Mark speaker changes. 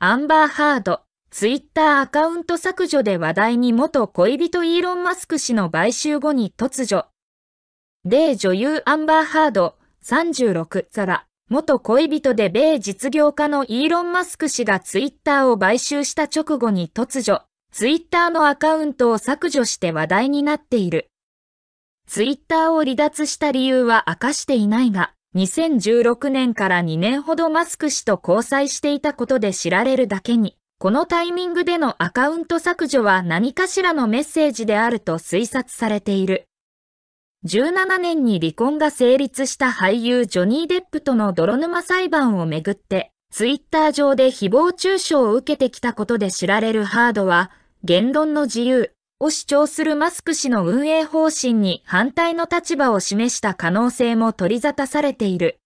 Speaker 1: アンバーハード、ツイッターアカウント削除で話題に元恋人イーロン・マスク氏の買収後に突如。米女優アンバーハード、36ザラ、元恋人で米実業家のイーロン・マスク氏がツイッターを買収した直後に突如、ツイッターのアカウントを削除して話題になっている。ツイッターを離脱した理由は明かしていないが、2016年から2年ほどマスク氏と交際していたことで知られるだけに、このタイミングでのアカウント削除は何かしらのメッセージであると推察されている。17年に離婚が成立した俳優ジョニー・デップとの泥沼裁判をめぐって、ツイッター上で誹謗中傷を受けてきたことで知られるハードは、言論の自由、を主張するマスク氏の運営方針に反対の立場を示した可
Speaker 2: 能性も取り沙汰されている。